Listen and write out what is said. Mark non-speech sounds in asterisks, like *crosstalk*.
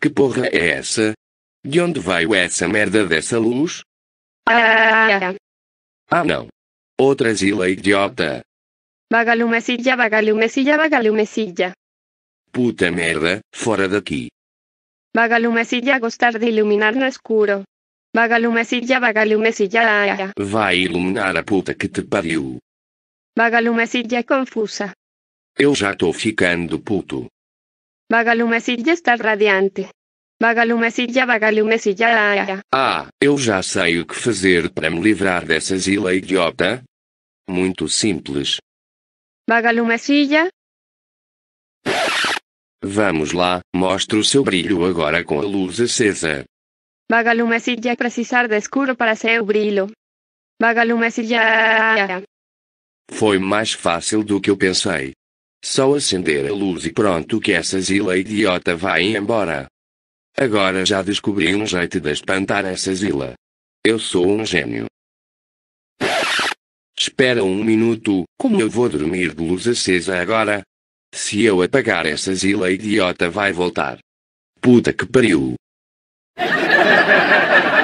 Que porra é essa? De onde veio essa merda dessa luz? Ah, ah não. Outra zila idiota. Bagalumecilla, vaga bagalumecilla. Puta merda, fora daqui. Bagalumecilla gostar de iluminar no escuro. vaga bagalumecilla. Vai iluminar a puta que te pariu. Bagalumecilla é confusa. Eu já tô ficando puto. Vagalumesilha está radiante. Vagalumesilha, vagalumesilha, ah, ah, ah. ah, eu já sei o que fazer para me livrar dessa zila idiota. Muito simples. Vagalumesilha. Vamos lá, mostre o seu brilho agora com a luz acesa. Vagalumesilha é precisar de escuro para seu brilho. Vagalumesilha. Foi mais fácil do que eu pensei. Só acender a luz e pronto que essa zila idiota vai embora. Agora já descobri um jeito de espantar essa zila. Eu sou um gênio. Espera um minuto, como eu vou dormir de luz acesa agora? Se eu apagar essa zila idiota vai voltar. Puta que pariu. *laughs*